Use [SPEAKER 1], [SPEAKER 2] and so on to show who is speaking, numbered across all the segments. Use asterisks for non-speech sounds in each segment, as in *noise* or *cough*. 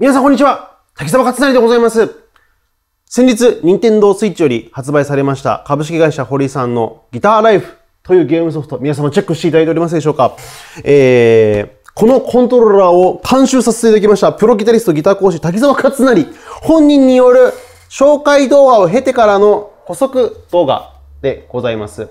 [SPEAKER 1] 皆さんこんにちは滝沢勝成でございます先日、任天堂 switch より発売されました株式会社堀井さんのギターライフというゲームソフト、皆様チェックしていただいておりますでしょうかえー、このコントローラーを監修させていただきました、プロギタリストギター講師滝沢勝成本人による紹介動画を経てからの補足動画でございます。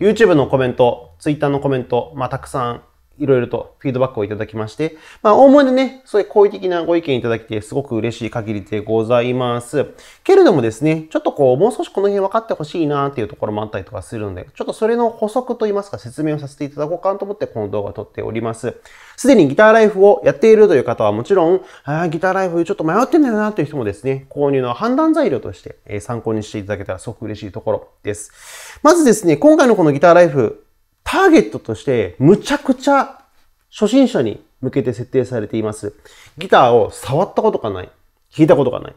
[SPEAKER 1] YouTube のコメント、Twitter のコメント、まあ、たくさんいろいろとフィードバックをいただきまして、まあ、お盛りでね、そういう好意的なご意見いただきて、すごく嬉しい限りでございます。けれどもですね、ちょっとこう、もう少しこの辺分かってほしいなっていうところもあったりとかするので、ちょっとそれの補足といいますか、説明をさせていただこうかなと思って、この動画を撮っております。すでにギターライフをやっているという方はもちろん、ああ、ギターライフちょっと迷ってんだよなという人もですね、購入の判断材料として参考にしていただけたらすごく嬉しいところです。まずですね、今回のこのギターライフ、ターゲットとしてむちゃくちゃ初心者に向けて設定されています。ギターを触ったことがない。弾いたことがない。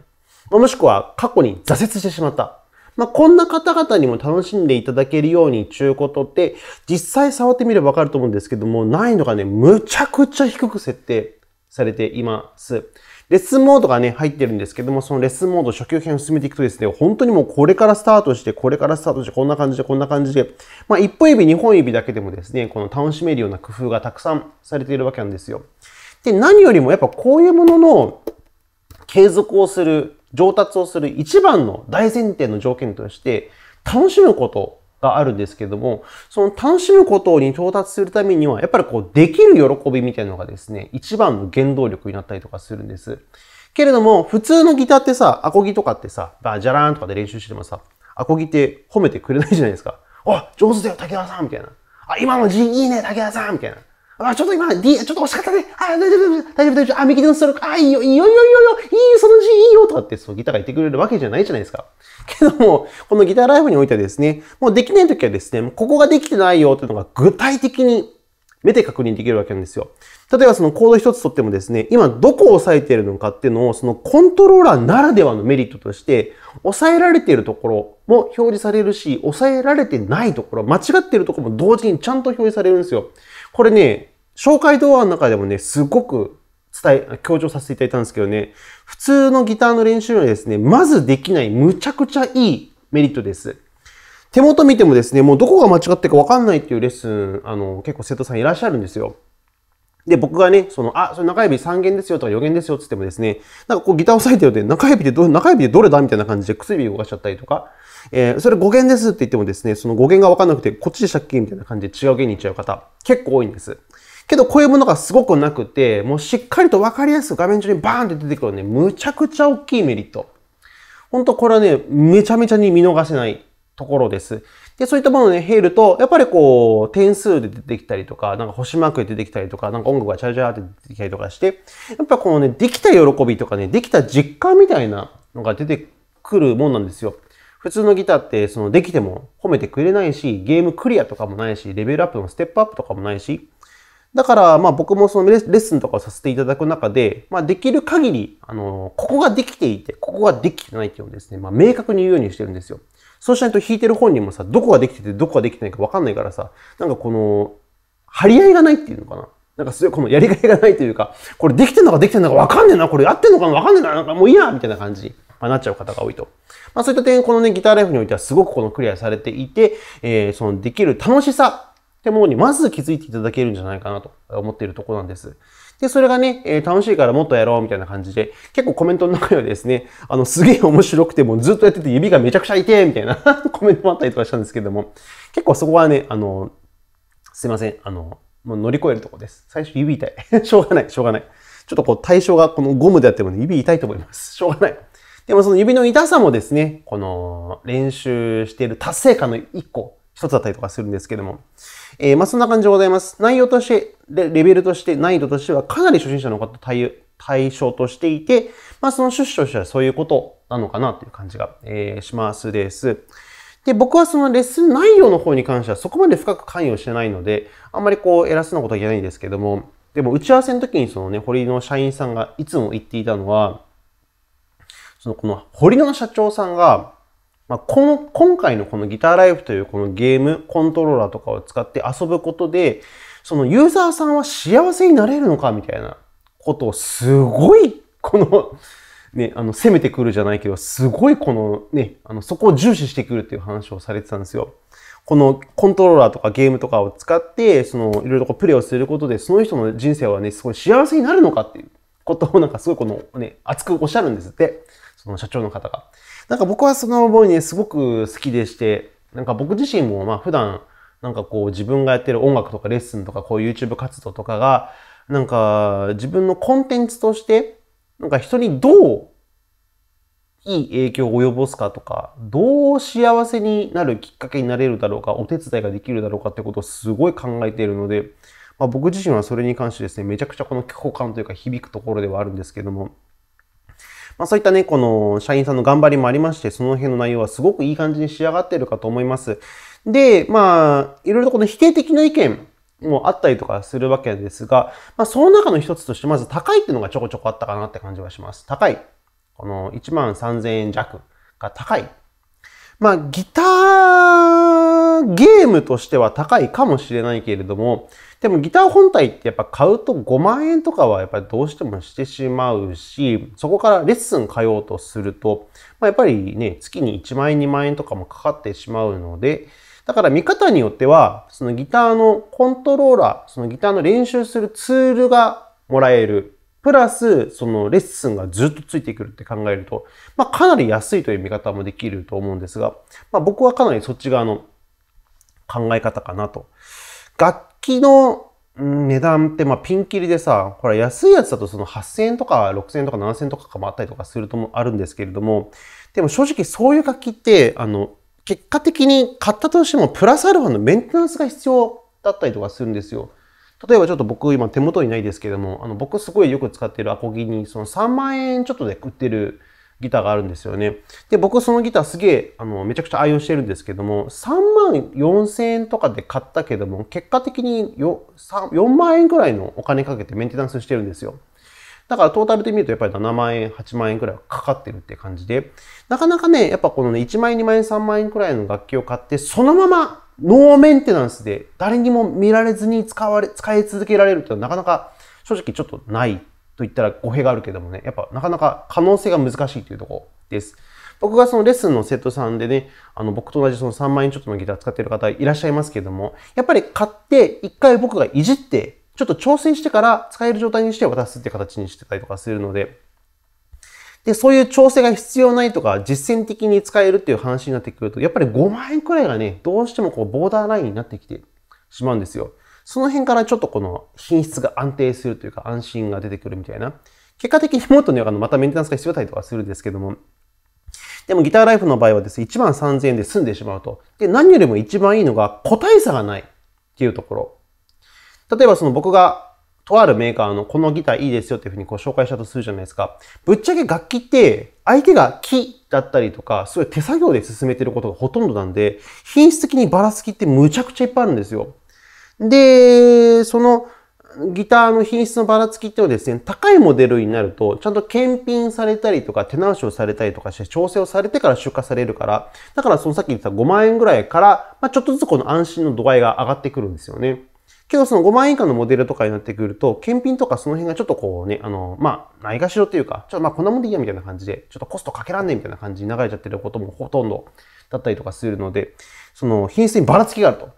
[SPEAKER 1] もしくは過去に挫折してしまった。まあ、こんな方々にも楽しんでいただけるようにちゅうことって、実際触ってみればわかると思うんですけども、難易度がね、むちゃくちゃ低く設定されています。レッスンモードがね、入ってるんですけども、そのレッスンモード初級編を進めていくとですね、本当にもうこれからスタートして、これからスタートして、こんな感じで、こんな感じで、まあ、一本指、二本指だけでもですね、この楽しめるような工夫がたくさんされているわけなんですよ。で、何よりもやっぱこういうものの継続をする、上達をする一番の大前提の条件として、楽しむことがあるんですけども、その楽しむことに到達するためには、やっぱりこう、できる喜びみたいなのがですね、一番の原動力になったりとかするんです。けれども、普通のギターってさ、アコギとかってさ、バジャラーンとかで練習してもさ、アコギって褒めてくれないじゃないですか。あ、上手だよ、武田さんみたいな。あ、今の字いいね、武田さんみたいな。あ、ちょっと今、D、ちょっと惜しかったね。あ、大丈夫、大丈夫、大丈夫。あ、右手のストローク。あ、いいよ、いいよ、いいよ、いいよ、いいよ、そのうちいいよ、とかって、そう、ギターが言ってくれるわけじゃないじゃないですか。*laughs* けども、このギターライフにおいてはですね、もうできない時はですね、ここができてないよ、というのが具体的に目で確認できるわけなんですよ。例えばそのコード一つとってもですね、今どこを押さえているのかっていうのを、そのコントローラーならではのメリットとして、押さえられているところも表示されるし、押さえられてないところ、間違っているところも同時にちゃんと表示されるんですよ。これね、紹介動画の中でもね、すごく伝え、強調させていただいたんですけどね、普通のギターの練習にはですね、まずできないむちゃくちゃいいメリットです。手元見てもですね、もうどこが間違ってるかわかんないっていうレッスン、あの、結構生徒さんいらっしゃるんですよ。で、僕がね、その、あ、それ中指3弦ですよとか4弦ですよって言ってもですね、なんかこうギター押さえてるで、中指でど、中指でどれだみたいな感じで薬指動かしちゃったりとか、えー、それ5弦ですって言ってもですね、その5弦がわかんなくて、こっちでしたっけみたいな感じで違う弦に行っちゃう方、結構多いんです。けどこういうものがすごくなくて、もうしっかりとわかりやすく画面上にバーンって出てくるね、むちゃくちゃ大きいメリット。ほんとこれはね、めちゃめちゃに見逃せないところです。で、そういったものをね、入ると、やっぱりこう、点数で出てきたりとか、なんか星マークで出てきたりとか、なんか音楽がチャーチャーって出てきたりとかして、やっぱこのね、できた喜びとかね、できた実感みたいなのが出てくるもんなんですよ。普通のギターって、その、できても褒めてくれないし、ゲームクリアとかもないし、レベルアップのステップアップとかもないし、だから、まあ僕もそのレッスンとかをさせていただく中で、まあできる限り、あの、ここができていて、ここができてないっていうのをですね、まあ明確に言うようにしてるんですよ。そうしないと弾いてる本人もさ、どこができてて、どこができてないかわかんないからさ、なんかこの、張り合いがないっていうのかな。なんかすごいこのやりがいがないというか、これできてんのかできてんのかわかんねえな、これやってんのかわかんねえな、なんかもういいやみたいな感じ。まあ、なっちゃう方が多いと。まあそういった点、このね、ギターライフにおいてはすごくこのクリアされていて、えー、そのできる楽しさってものにまず気づいていただけるんじゃないかなと思っているところなんです。で、それがね、えー、楽しいからもっとやろうみたいな感じで、結構コメントの中にはですね、あの、すげえ面白くてもずっとやってて指がめちゃくちゃ痛いみたいな *laughs* コメントもあったりとかしたんですけども、結構そこはね、あの、すいません、あの、もう乗り越えるとこです。最初指痛い。*laughs* しょうがない、しょうがない。ちょっとこう対象がこのゴムであっても、ね、指痛いと思います。しょうがない。でもその指の痛さもですね、この練習している達成感の一個、一つだったりとかするんですけども、えー、まあ、そんな感じでございます。内容として、レベルとして、難易度としてはかなり初心者の方対対象としていて、まあ、その趣旨としてはそういうことなのかなという感じが、えー、しますです。で、僕はそのレッスン内容の方に関してはそこまで深く関与してないので、あんまりこう偉そうなことは言えないんですけども、でも打ち合わせの時にそのね、堀の社員さんがいつも言っていたのは、そのこの堀の社長さんが、まあ、この今回のこのギターライフというこのゲームコントローラーとかを使って遊ぶことでそのユーザーさんは幸せになれるのかみたいなことをすごいこのね、あの攻めてくるじゃないけどすごいこのねあのそこを重視してくるっていう話をされてたんですよ。このコントローラーとかゲームとかを使ってそのいろいろこうプレイをすることでその人の人生はねすごい幸せになるのかっていうことをなんかすごいこのね熱くおっしゃるんですってその社長の方が。なんか僕はその思いね、すごく好きでして、なんか僕自身もまあ普段、なんかこう自分がやってる音楽とかレッスンとかこう YouTube 活動とかが、なんか自分のコンテンツとして、なんか人にどういい影響を及ぼすかとか、どう幸せになるきっかけになれるだろうか、お手伝いができるだろうかってことをすごい考えているので、まあ、僕自身はそれに関してですね、めちゃくちゃこの共感というか響くところではあるんですけども、まあ、そういったね、この社員さんの頑張りもありまして、その辺の内容はすごくいい感じに仕上がっているかと思います。で、まあ、いろいろとこの否定的な意見もあったりとかするわけですが、まあ、その中の一つとして、まず高いっていうのがちょこちょこあったかなって感じはします。高い。この1万3000円弱が高い。まあ、ギターゲームとしては高いかもしれないけれども、でもギター本体ってやっぱ買うと5万円とかはやっぱりどうしてもしてしまうし、そこからレッスン通おうとすると、まあ、やっぱりね、月に1万円2万円とかもかかってしまうので、だから見方によっては、そのギターのコントローラー、そのギターの練習するツールがもらえるプラス、そのレッスンがずっとついてくるって考えると、まあ、かなり安いという見方もできると思うんですが、まあ、僕はかなりそっち側の考え方かなと。楽器の値段ってまあピンキリでさ、これ安いやつだとその8000円とか6000円とか7000円とかもあったりとかするともあるんですけれども、でも正直そういう楽器って、あの、結果的に買ったとしてもプラスアルファのメンテナンスが必要だったりとかするんですよ。例えばちょっと僕今手元にないですけども、あの僕すごいよく使ってるアコギにその3万円ちょっとで売ってるギターがあるんですよね。で、僕そのギターすげえ、あの、めちゃくちゃ愛用してるんですけども、3万4千円とかで買ったけども、結果的によ4万円くらいのお金かけてメンテナンスしてるんですよ。だからトータルで見るとやっぱり7万円、8万円くらいかかってるって感じで、なかなかね、やっぱこのね、1万円、2万円、3万円くらいの楽器を買って、そのままノーメンテナンスで誰にも見られずに使われ、使い続けられるっていうのはなかなか正直ちょっとないと言ったら語弊があるけどもね、やっぱなかなか可能性が難しいというとこです。僕がそのレッスンの生徒さんでね、あの僕と同じその3万円ちょっとのギター使ってる方いらっしゃいますけども、やっぱり買って一回僕がいじって、ちょっと挑戦してから使える状態にして渡すって形にしてたりとかするので、で、そういう調整が必要ないとか、実践的に使えるっていう話になってくると、やっぱり5万円くらいがね、どうしてもこうボーダーラインになってきてしまうんですよ。その辺からちょっとこの品質が安定するというか安心が出てくるみたいな。結果的にもっとね、またメンテナンスが必要だったりとかするんですけども。でもギターライフの場合はですね、1万3000円で済んでしまうと。で、何よりも一番いいのが個体差がないっていうところ。例えばその僕がとあるメーカーのこのギターいいですよっていうふうにご紹介したとするじゃないですか。ぶっちゃけ楽器って相手が木だったりとか、そういう手作業で進めてることがほとんどなんで、品質的にばらつきってむちゃくちゃいっぱいあるんですよ。で、そのギターの品質のばらつきっていうのはですね、高いモデルになると、ちゃんと検品されたりとか、手直しをされたりとかして、調整をされてから出荷されるから、だからそのさっき言った5万円ぐらいから、まあ、ちょっとずつこの安心の度合いが上がってくるんですよね。けどその5万円以下のモデルとかになってくると、検品とかその辺がちょっとこうね、あの、まあ、ないがしろというか、ちょっとまあこんなもんでいいやみたいな感じで、ちょっとコストかけらんねえみたいな感じに流れちゃってることもほとんどだったりとかするので、その品質にばらつきがあると。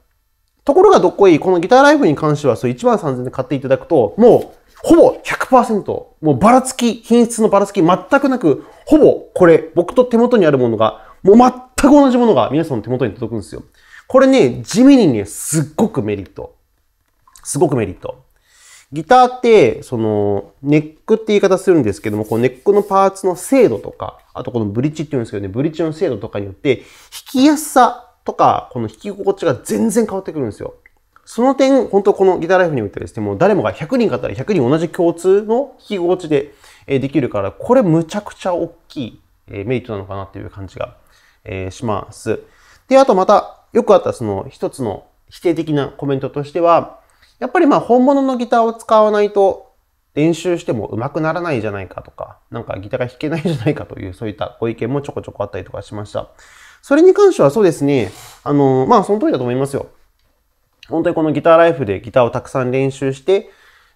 [SPEAKER 1] ところがどっこいい、このギターライフに関しては、そう1万3000円で買っていただくと、もう、ほぼ100%、もうばらつき、品質のばらつき全くなく、ほぼこれ、僕と手元にあるものが、もう全く同じものが皆さんの手元に届くんですよ。これね、地味にね、すっごくメリット。すごくメリット。ギターって、その、ネックって言い方するんですけども、このネックのパーツの精度とか、あとこのブリッジって言うんですけどね、ブリッジの精度とかによって、弾きやすさとか、この弾き心地が全然変わってくるんですよ。その点、本当このギターライフにおいてですね、もう誰もが100人買ったら100人同じ共通の弾き心地でできるから、これむちゃくちゃ大きいメリットなのかなっていう感じがします。で、あとまた、よくあったその一つの否定的なコメントとしては、やっぱりまあ本物のギターを使わないと練習しても上手くならないじゃないかとか、なんかギターが弾けないじゃないかというそういったご意見もちょこちょこあったりとかしました。それに関してはそうですね、あの、まあその通りだと思いますよ。本当にこのギターライフでギターをたくさん練習して、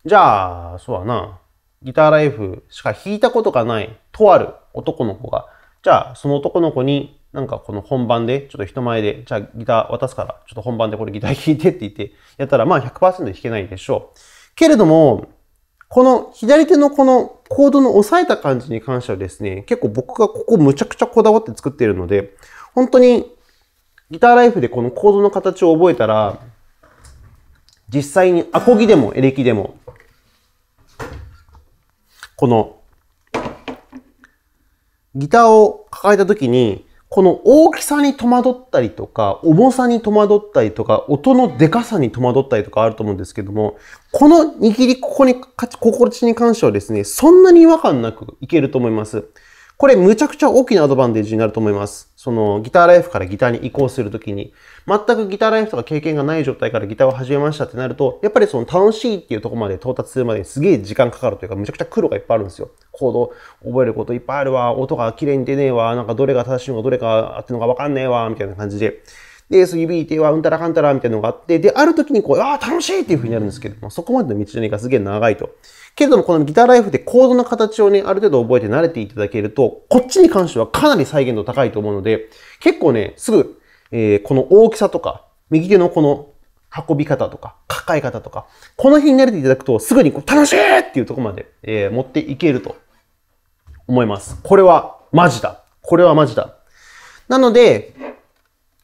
[SPEAKER 1] じゃあ、そうだな、ギターライフしか弾いたことがないとある男の子が、じゃあその男の子になんかこの本番で、ちょっと人前で、じゃあギター渡すから、ちょっと本番でこれギター弾いてって言って、やったらまあ100%弾けないでしょう。けれども、この左手のこのコードの押さえた感じに関してはですね、結構僕がここむちゃくちゃこだわって作っているので、本当にギターライフでこのコードの形を覚えたら、実際にアコギでもエレキでも、このギターを抱えた時にこの大きさに戸惑ったりとか、重さに戸惑ったりとか、音のでかさに戸惑ったりとかあると思うんですけども、この握り、ここに、心地に関してはですね、そんなに違和感なくいけると思います。これむちゃくちゃ大きなアドバンテージになると思います。そのギターライフからギターに移行するときに。全くギターライフとか経験がない状態からギターを始めましたってなると、やっぱりその楽しいっていうとこまで到達するまでにすげえ時間かかるというか、むちゃくちゃ苦労がいっぱいあるんですよ。コード覚えることいっぱいあるわ、音が綺麗に出ねえわ、なんかどれが正しいのかどれがあってのかわかんねえわ、みたいな感じで。で、s u いてはうんたらかんたらみたいなのがあって、で、ある時にこう、ああ、楽しいっていう風になるんですけども、そこまでの道のりがすげえ長いと。けれども、このギターライフでコードの形をね、ある程度覚えて慣れていただけると、こっちに関してはかなり再現度高いと思うので、結構ね、すぐ、えー、この大きさとか、右手のこの運び方とか、抱え方とか、この辺に慣れていただくと、すぐにこう楽しいっていうとこまで、えー、持っていけると思います。これはマジだ。これはマジだ。なので、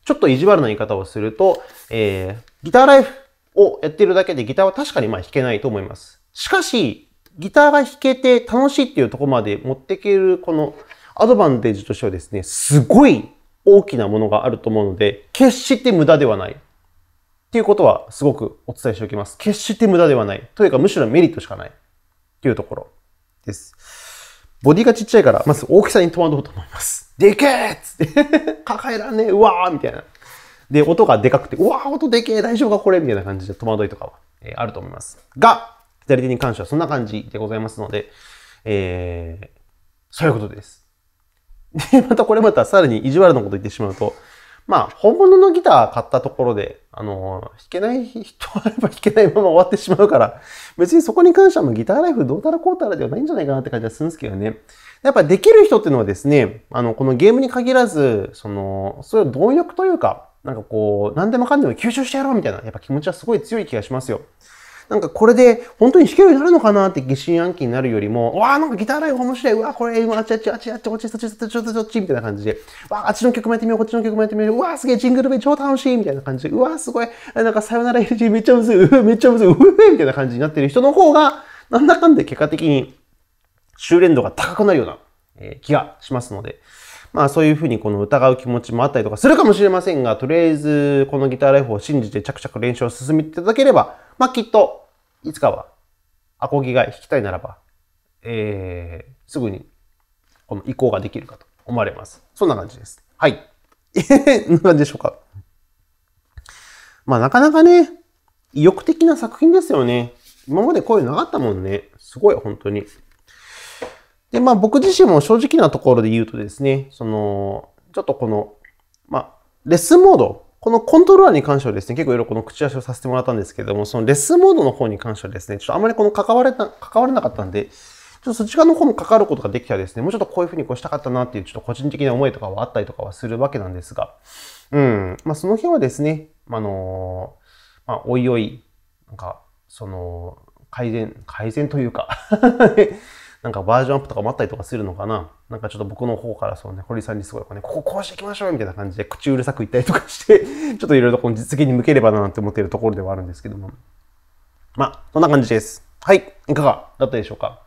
[SPEAKER 1] ちょっと意地悪な言い方をすると、えー、ギターライフをやってるだけでギターは確かにまあ弾けないと思います。しかし、ギターが弾けて楽しいっていうとこまで持っていける、このアドバンテージとしてはですね、すごい大きなものがあると思うので、決して無駄ではない。っていうことはすごくお伝えしておきます。決して無駄ではない。というかむしろメリットしかない。っていうところです。ボディがちっちゃいから、まず大きさに戸惑うと思います。でけえっつって *laughs* 抱えらんねえうわーみたいな。で、音がでかくて、うわー音でけえ大丈夫かこれみたいな感じで戸惑いとかは、えー、あると思います。が、左手に関してはそんな感じでございますので、えー、そういうことです。で、またこれまたさらに意地悪なこと言ってしまうと、まあ、本物のギター買ったところで、あの、弾けない人あれば弾けないまま終わってしまうから、別にそこに関してはもうギターライフどうたらこうたらではないんじゃないかなって感じはするんですけどね。やっぱできる人っていうのはですね、あの、このゲームに限らず、その、そういう貪欲というか、なんかこう、何でもかんでも吸収してやろうみたいな、やっぱ気持ちはすごい強い気がしますよ。なんかこれで本当に弾けるようになるのかなって疑心暗鬼になるよりも、わあ、なんかギターライフ面白い、うわーこれ、あっちあっちあっちあっちあっちあっちあっちあっちあっちみたいな感じで、わあ、あっちの曲もやってみよう、こっちの曲もやってみよう、うわーすげえ、ジングルベ超楽しいみたいな感じで、うわーすごい、なんかさよなら LG めっちゃむずい、うめっちゃむずい、うふみたいな感じになってる人の方が、なんだかんで結果的に修練度が高くなるような気がしますので、まあそういうふうにこの疑う気持ちもあったりとかするかもしれませんが、とりあえずこのギターライフを信じて着々練習を進めていただければ、まあきっといつかはアコギが弾きたいならば、えー、すぐにこの移行ができるかと思われます。そんな感じです。はい。*laughs* えな感でしょうか。まあなかなかね、意欲的な作品ですよね。今までこういうのなかったもんね。すごい、本当に。で、まあ僕自身も正直なところで言うとですね、その、ちょっとこの、まあ、レッスンモード、このコントローラーに関してはですね、結構いろいろこの口出しをさせてもらったんですけども、そのレッスンモードの方に関してはですね、ちょっとあまりこの関われた、関われなかったんで、ちょっとそっち側の方も関わることができたらですね、もうちょっとこういうふうにこうしたかったなっていう、ちょっと個人的な思いとかはあったりとかはするわけなんですが、うん、まあその辺はですね、あのー、まあおいおい、なんか、その、改善、改善というか *laughs* なんかバージョンアップとかもあったりとかするのかななんかちょっと僕の方からそうね、堀さんにすごいこうね、こここうしていきましょうみたいな感じで口うるさく言ったりとかして *laughs* ちょっといろいろこの実現に向ければななんて思っているところではあるんですけども。まあ、そんな感じです。はい。いかがだったでしょうか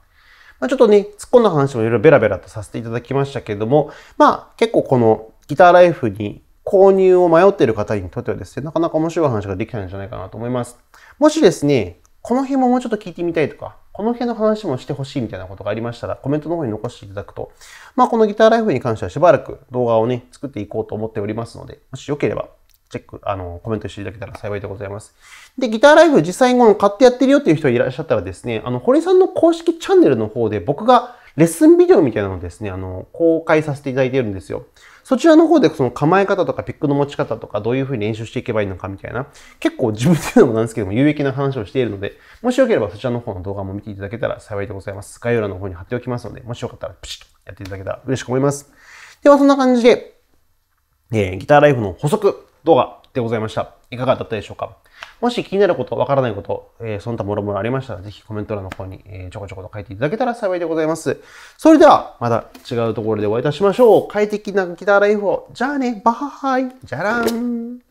[SPEAKER 1] まあ、ちょっとね、突っ込んだ話もいろいろベラベラとさせていただきましたけれども、まあ結構このギターライフに購入を迷っている方にとってはですね、なかなか面白い話ができたんじゃないかなと思います。もしですね、この辺ももうちょっと聞いてみたいとか、この辺の話もしてほしいみたいなことがありましたら、コメントの方に残していただくと、まあ、このギターライフに関してはしばらく動画をね、作っていこうと思っておりますので、もしよければ、チェック、あの、コメントしていただけたら幸いでございます。で、ギターライフ実際に買ってやってるよっていう人いらっしゃったらですね、あの、堀さんの公式チャンネルの方で僕がレッスンビデオみたいなのをですね、あの、公開させていただいているんですよ。そちらの方でその構え方とかピックの持ち方とかどういうふうに練習していけばいいのかみたいな、結構自分っていうのもなんですけども有益な話をしているので、もしよければそちらの方の動画も見ていただけたら幸いでございます。概要欄の方に貼っておきますので、もしよかったらプチッとやっていただけたら嬉しく思います。ではそんな感じで、えー、ギターライフの補足動画でございました。いかがだったでしょうかもし気になること、わからないこと、えー、その他もろもろありましたら、ぜひコメント欄の方に、えー、ちょこちょこと書いていただけたら幸いでございます。それでは、また違うところでお会いいたしましょう。快適なギターライフを。じゃあね、バッハイ。じゃらーん。